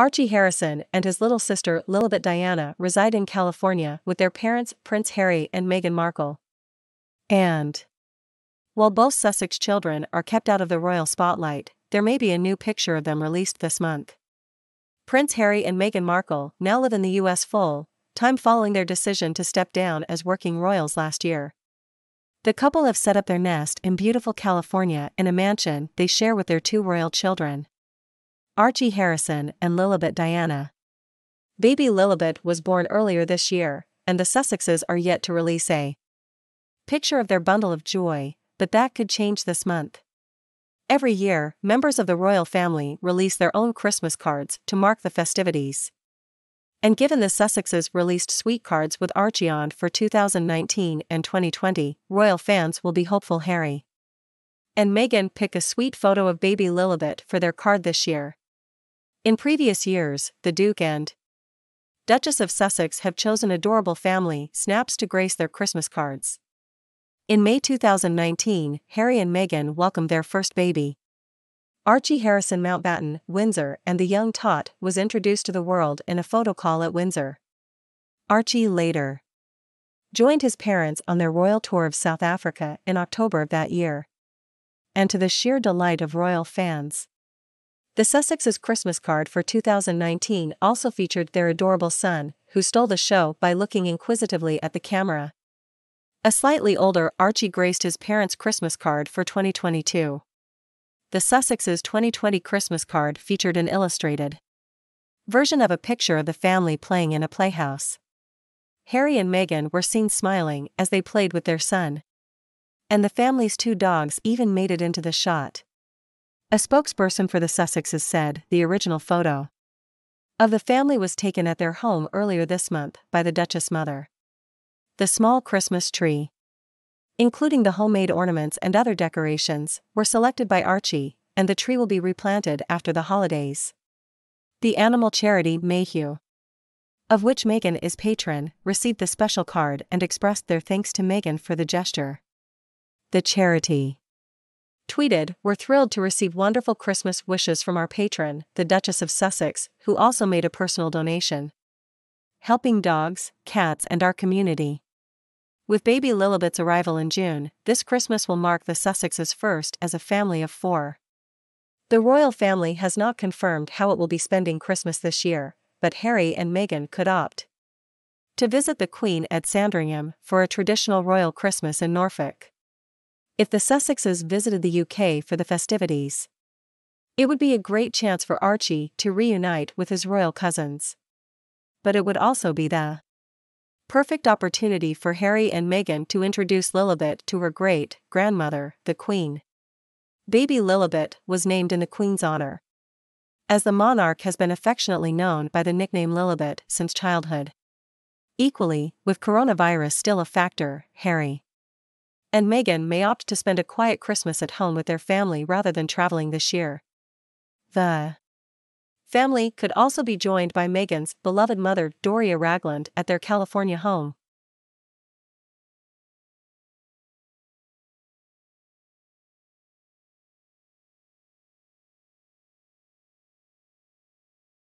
Archie Harrison and his little sister Lilibet Diana reside in California with their parents Prince Harry and Meghan Markle. And while both Sussex children are kept out of the royal spotlight, there may be a new picture of them released this month. Prince Harry and Meghan Markle now live in the US full time following their decision to step down as working royals last year. The couple have set up their nest in beautiful California in a mansion they share with their two royal children. Archie Harrison and Lilibet Diana. Baby Lilibet was born earlier this year, and the Sussexes are yet to release a picture of their bundle of joy, but that could change this month. Every year, members of the royal family release their own Christmas cards to mark the festivities. And given the Sussexes released sweet cards with Archie on for 2019 and 2020, royal fans will be hopeful Harry and Meghan pick a sweet photo of baby Lilibet for their card this year. In previous years, the Duke and Duchess of Sussex have chosen adorable family snaps to grace their Christmas cards. In May 2019, Harry and Meghan welcomed their first baby. Archie Harrison Mountbatten, Windsor, and the young tot was introduced to the world in a photo call at Windsor. Archie later joined his parents on their royal tour of South Africa in October of that year. And to the sheer delight of royal fans, the Sussexes' Christmas card for 2019 also featured their adorable son, who stole the show by looking inquisitively at the camera. A slightly older Archie graced his parents' Christmas card for 2022. The Sussexes' 2020 Christmas card featured an illustrated version of a picture of the family playing in a playhouse. Harry and Meghan were seen smiling as they played with their son. And the family's two dogs even made it into the shot, a spokesperson for the Sussexes said the original photo of the family was taken at their home earlier this month by the Duchess mother. The small Christmas tree, including the homemade ornaments and other decorations, were selected by Archie, and the tree will be replanted after the holidays. The animal charity Mayhew, of which Megan is patron, received the special card and expressed their thanks to Megan for the gesture. The charity tweeted, We're thrilled to receive wonderful Christmas wishes from our patron, the Duchess of Sussex, who also made a personal donation. Helping dogs, cats, and our community. With baby Lilibet's arrival in June, this Christmas will mark the Sussexes' first as a family of four. The royal family has not confirmed how it will be spending Christmas this year, but Harry and Meghan could opt to visit the Queen at Sandringham for a traditional royal Christmas in Norfolk if the Sussexes visited the UK for the festivities. It would be a great chance for Archie to reunite with his royal cousins. But it would also be the perfect opportunity for Harry and Meghan to introduce Lilibet to her great grandmother, the Queen. Baby Lilibet was named in the Queen's honor. As the monarch has been affectionately known by the nickname Lilibet since childhood. Equally, with coronavirus still a factor, Harry and Meghan may opt to spend a quiet Christmas at home with their family rather than traveling this year. The family could also be joined by Meghan's beloved mother Doria Ragland at their California home,